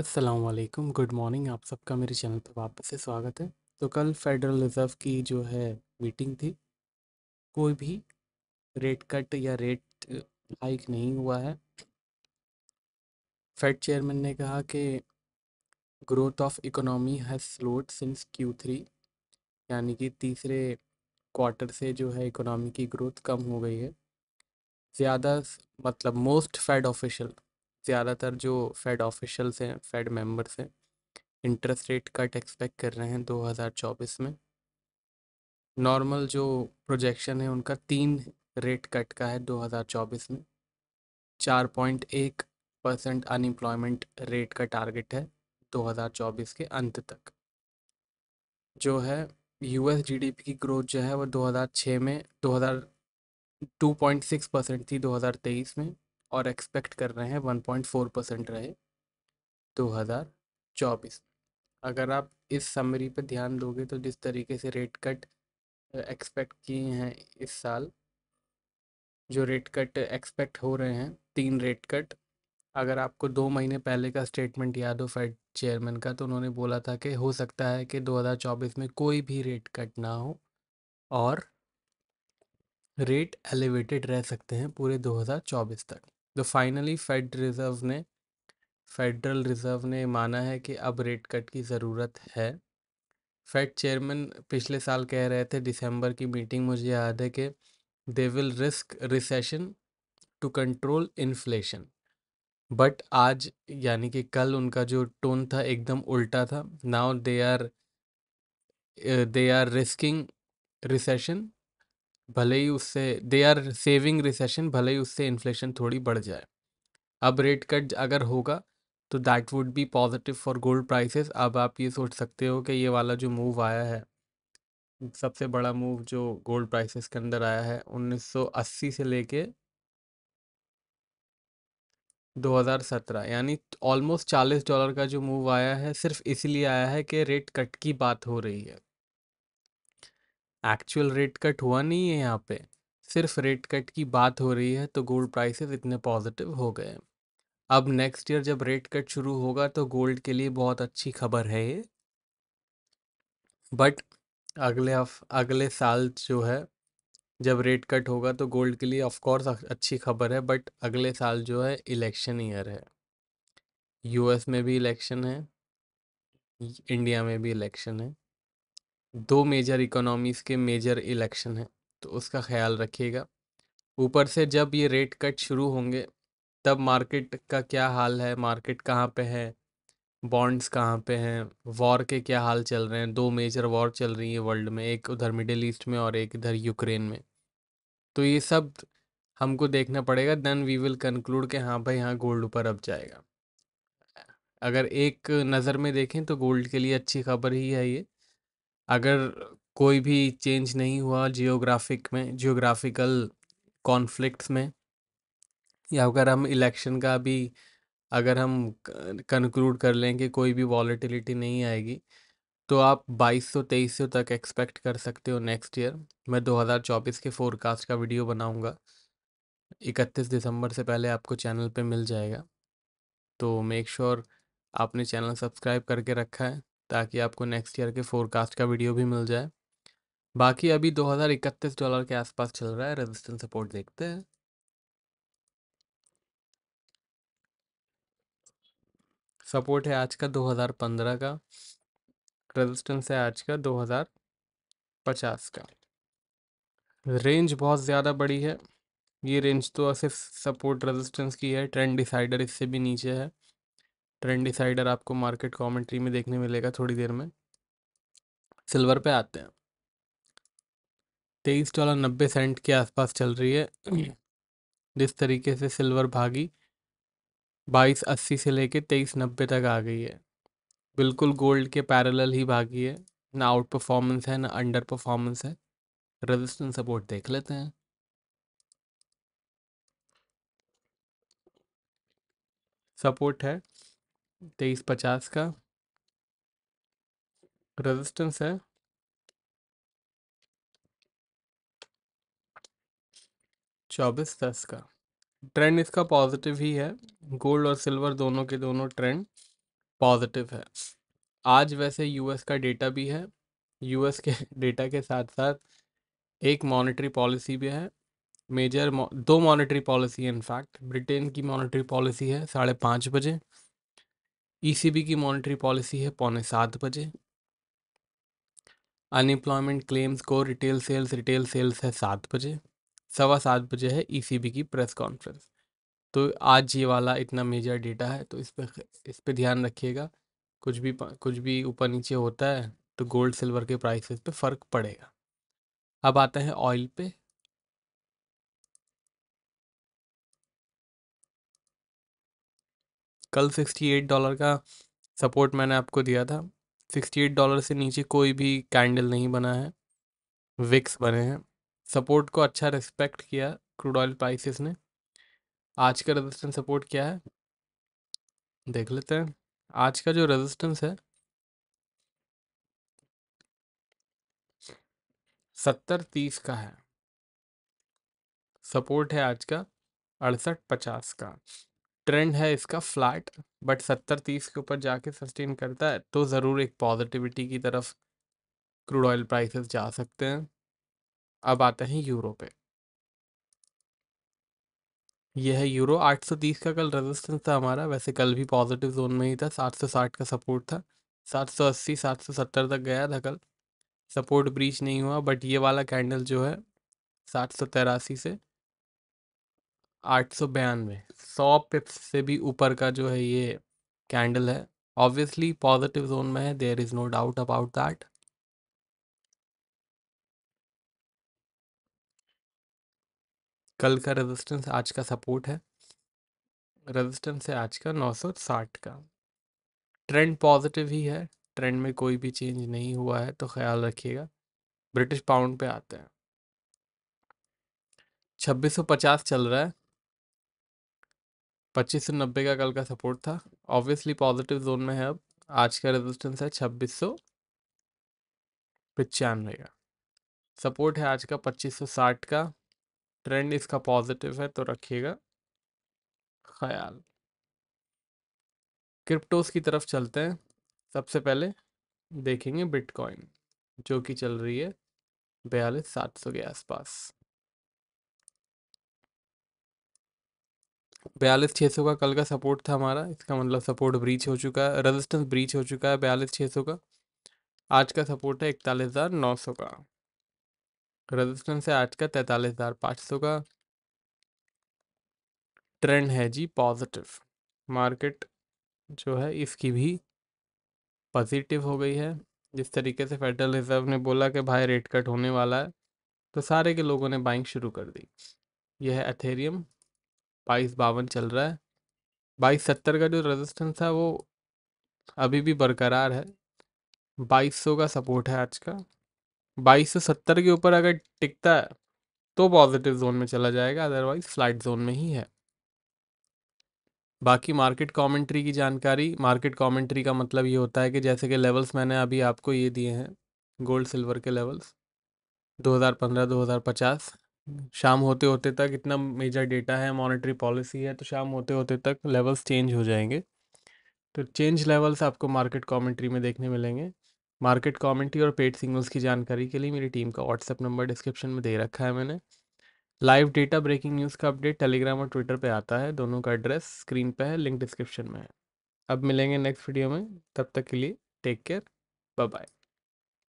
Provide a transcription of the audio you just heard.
Aslam good morning आप सबका मेरे चैनल पर वापस से स्वागत है तो कल फेडरल रिज़र्व की जो है मीटिंग थी कोई भी रेट कट या रेट हाइक नहीं हुआ है फेड चेयरमैन ने कहा कि growth of economy has slowed since Q three यानी कि तीसरे क्वार्टर से जो है इकोनॉमी की ग्रोथ कम हो गई है ज़्यादा मतलब मोस्ट फेड ऑफिशियल ज़्यादातर जो फेड ऑफिशल्स हैं फेड मेंबर्स हैं इंटरेस्ट रेट कट एक्सपेक्ट कर रहे हैं 2024 में नॉर्मल जो प्रोजेक्शन है उनका तीन रेट कट का है 2024 में चार पॉइंट एक परसेंट अनएम्प्लॉयमेंट रेट का टारगेट है 2024 के अंत तक जो है यूएस जीडीपी की ग्रोथ जो है वो 2006 में 2000 2.6 परसेंट थी 2023 में और एक्सपेक्ट कर रहे हैं वन पॉइंट फोर परसेंट रहे दो हज़ार चौबीस अगर आप इस समरी पर ध्यान दोगे तो जिस तरीके से रेट कट एक्सपेक्ट किए हैं इस साल जो रेट कट एक्सपेक्ट हो रहे हैं तीन रेट कट अगर आपको दो महीने पहले का स्टेटमेंट याद हो फेड चेयरमैन का तो उन्होंने बोला था कि हो सकता है कि 2024 में कोई भी रेट कट ना हो और रेट एलिवेटेड रह सकते हैं पूरे 2024 तक तो फाइनली फेड रिज़र्व ने फेडरल रिज़र्व ने माना है कि अब रेट कट की ज़रूरत है फेड चेयरमैन पिछले साल कह रहे थे दिसंबर की मीटिंग मुझे याद है कि they will risk recession to control inflation but आज यानी कि कल उनका जो टोन था एकदम उल्टा था now they are they are risking recession भले ही उससे दे आर सेविंग रिसेशन भले ही उससे इन्फ्लेशन थोड़ी बढ़ जाए अब रेट कट अगर होगा तो that would be positive for gold prices अब आप ये सोच सकते हो कि ये वाला जो मूव आया है सबसे बड़ा मूव जो गोल्ड प्राइसेस के अंदर आया है 1980 से लेके 2017 यानी ऑलमोस्ट 40 डॉलर का जो मूव आया है सिर्फ इसलिए आया है कि रेट कट की बात हो रही है एक्चुअल रेट कट हुआ नहीं है यहाँ पे सिर्फ रेट कट की बात हो रही है तो गोल्ड प्राइसेस इतने पॉजिटिव हो गए अब नेक्स्ट ईयर जब रेट कट शुरू होगा तो गोल्ड के लिए बहुत अच्छी खबर है ये बट अगले हफ अगले साल जो है जब रेट कट होगा तो गोल्ड के लिए ऑफ कोर्स अच्छी खबर है बट अगले साल जो है इलेक्शन ईयर है यूएस में भी इलेक्शन है इंडिया में भी इलेक्शन है दो मेजर इकोनॉमीज़ के मेजर इलेक्शन हैं तो उसका ख्याल रखिएगा ऊपर से जब ये रेट कट शुरू होंगे तब मार्केट का क्या हाल है मार्केट कहाँ पे है बॉन्ड्स कहाँ पे हैं वॉर के क्या हाल चल रहे हैं दो मेजर वॉर चल रही है वर्ल्ड में एक उधर मिडिल ईस्ट में और एक इधर यूक्रेन में तो ये सब हमको देखना पड़ेगा देन वी विल कंक्लूड के हाँ भाई हाँ गोल्ड ऊपर अब जाएगा अगर एक नज़र में देखें तो गोल्ड के लिए अच्छी खबर ही है ये अगर कोई भी चेंज नहीं हुआ जियोग्राफिक में जियोग्राफिकल कॉन्फ्लिक्ट्स में या अगर हम इलेक्शन का भी अगर हम कंक्लूड कर लें कि कोई भी वॉलीटिलिटी नहीं आएगी तो आप 2200 सौ तक एक्सपेक्ट कर सकते हो नेक्स्ट ईयर मैं 2024 के फोरकास्ट का वीडियो बनाऊंगा 31 दिसंबर से पहले आपको चैनल पे मिल जाएगा तो मेक श्योर sure आपने चैनल सब्सक्राइब करके रखा है ताकि आपको नेक्स्ट ईयर के फोरकास्ट का वीडियो भी मिल जाए बाकी अभी दो हज़ार इकतीस डॉलर के आसपास चल रहा है रेजिस्टेंस सपोर्ट देखते हैं सपोर्ट है आज का दो हजार पंद्रह का रेजिस्टेंस है आज का दो हजार पचास का रेंज बहुत ज़्यादा बड़ी है ये रेंज तो सिर्फ सपोर्ट रेजिस्टेंस की है ट्रेंड डिसाइडर इससे भी नीचे है ट्रेंड डिसाइडर आपको मार्केट कमेंट्री में देखने मिलेगा थोड़ी देर में सिल्वर पे आते हैं तेईस डॉलर नब्बे सेंट के आसपास चल रही है जिस तरीके से सिल्वर भागी बाईस अस्सी से लेके तेईस नब्बे तक आ गई है बिल्कुल गोल्ड के पैरेलल ही भागी है ना आउट परफॉर्मेंस है ना अंडर परफॉर्मेंस है रेजिस्टेंस सपोर्ट देख लेते हैं सपोर्ट है तेईस पचास का रेजिस्टेंस है चौबीस दस का ट्रेंड इसका पॉजिटिव ही है गोल्ड और सिल्वर दोनों के दोनों ट्रेंड पॉजिटिव है आज वैसे यूएस का डेटा भी है यूएस के डेटा के साथ साथ एक मॉनेटरी पॉलिसी भी है मेजर दो मॉनेटरी पॉलिसी है इनफैक्ट ब्रिटेन की मॉनेटरी पॉलिसी है साढ़े पाँच बजे ईसीबी e की मॉनेटरी पॉलिसी है पौने सात बजे अनएम्प्लॉयमेंट क्लेम्स को रिटेल सेल्स रिटेल सेल्स है सात बजे सवा सात बजे है ईसीबी e की प्रेस कॉन्फ्रेंस तो आज ये वाला इतना मेजर डेटा है तो इस पर इस पर ध्यान रखिएगा कुछ भी कुछ भी ऊपर नीचे होता है तो गोल्ड सिल्वर के प्राइसेस पे फ़र्क पड़ेगा अब आते हैं ऑयल पे कल सिक्सटी एट डॉलर का सपोर्ट मैंने आपको दिया था सिक्सटी एट डॉलर से नीचे कोई भी कैंडल नहीं बना है विक्स बने हैं सपोर्ट को अच्छा रिस्पेक्ट किया क्रूड ऑयल प्राइसेस ने आज का रेजिस्टेंस सपोर्ट क्या है देख लेते हैं आज का जो रेजिस्टेंस है सत्तर तीस का है सपोर्ट है आज का अड़सठ पचास का ट्रेंड है इसका फ्लैट बट सत्तर तीस के ऊपर जाके सस्टेन करता है तो ज़रूर एक पॉजिटिविटी की तरफ क्रूड ऑयल प्राइसेस जा सकते हैं अब आते हैं यूरो पे यह है यूरो 830 का कल रेजिस्टेंस था हमारा वैसे कल भी पॉजिटिव जोन में ही था 760 का सपोर्ट था 780 770 तक गया था कल सपोर्ट ब्रीच नहीं हुआ बट ये वाला कैंडल जो है सात से आठ सौ बयानवे सौ पिप्स से भी ऊपर का जो है ये कैंडल है ऑब्वियसली पॉजिटिव जोन में है there is no doubt about that कल का रेजिस्टेंस आज का सपोर्ट है रेजिस्टेंस है आज का नौ सौ साठ का ट्रेंड पॉजिटिव ही है ट्रेंड में कोई भी चेंज नहीं हुआ है तो ख्याल रखिएगा ब्रिटिश पाउंड पे आते हैं छब्बीस सौ पचास चल रहा है पच्चीस सौ नब्बे का कल का सपोर्ट था ऑब्वियसली पॉजिटिव जोन में है अब आज का रेजिस्टेंस है छब्बीस सौ पचानवे का सपोर्ट है आज का पच्चीस सौ साठ का ट्रेंड इसका पॉजिटिव है तो रखिएगा ख्याल क्रिप्टोस की तरफ चलते हैं सबसे पहले देखेंगे बिटकॉइन जो कि चल रही है बयालीस सात सौ के आसपास बयालीस छः सौ का कल का सपोर्ट था हमारा इसका मतलब सपोर्ट ब्रीच हो चुका है रेजिस्टेंस ब्रीच हो चुका है बयालीस छः सौ का आज का सपोर्ट है इकतालीस हज़ार नौ सौ का रेजिस्टेंस है आज का तैंतालीस हज़ार पाँच सौ का ट्रेंड है जी पॉजिटिव मार्केट जो है इसकी भी पॉजिटिव हो गई है जिस तरीके से फेडरल रिजर्व ने बोला कि भाई रेट कट होने वाला है तो सारे के लोगों ने बाइंग शुरू कर दी यह है एथेरियम बाईस बावन चल रहा है बाईस सत्तर का जो रेजिस्टेंस है वो अभी भी बरकरार है बाईस सौ का सपोर्ट है आज का बाईस सौ सत्तर के ऊपर अगर टिकता है तो पॉजिटिव जोन में चला जाएगा अदरवाइज फ्लाइट जोन में ही है बाकी मार्केट कमेंट्री की जानकारी मार्केट कमेंट्री का मतलब ये होता है कि जैसे कि लेवल्स मैंने अभी आपको ये दिए हैं गोल्ड सिल्वर के लेवल्स 2015-2050 शाम होते होते तक इतना मेजर डेटा है मॉनेटरी पॉलिसी है तो शाम होते होते तक लेवल्स चेंज हो जाएंगे तो चेंज लेवल्स आपको मार्केट कमेंट्री में देखने मिलेंगे मार्केट कमेंट्री और पेड सिग्नल्स की जानकारी के लिए मेरी टीम का व्हाट्सएप नंबर डिस्क्रिप्शन में दे रखा है मैंने लाइव डेटा ब्रेकिंग न्यूज़ का अपडेट टेलीग्राम और ट्विटर पर आता है दोनों का एड्रेस स्क्रीन पर है लिंक डिस्क्रिप्शन में है अब मिलेंगे नेक्स्ट वीडियो में तब तक के लिए टेक केयर बाय बाय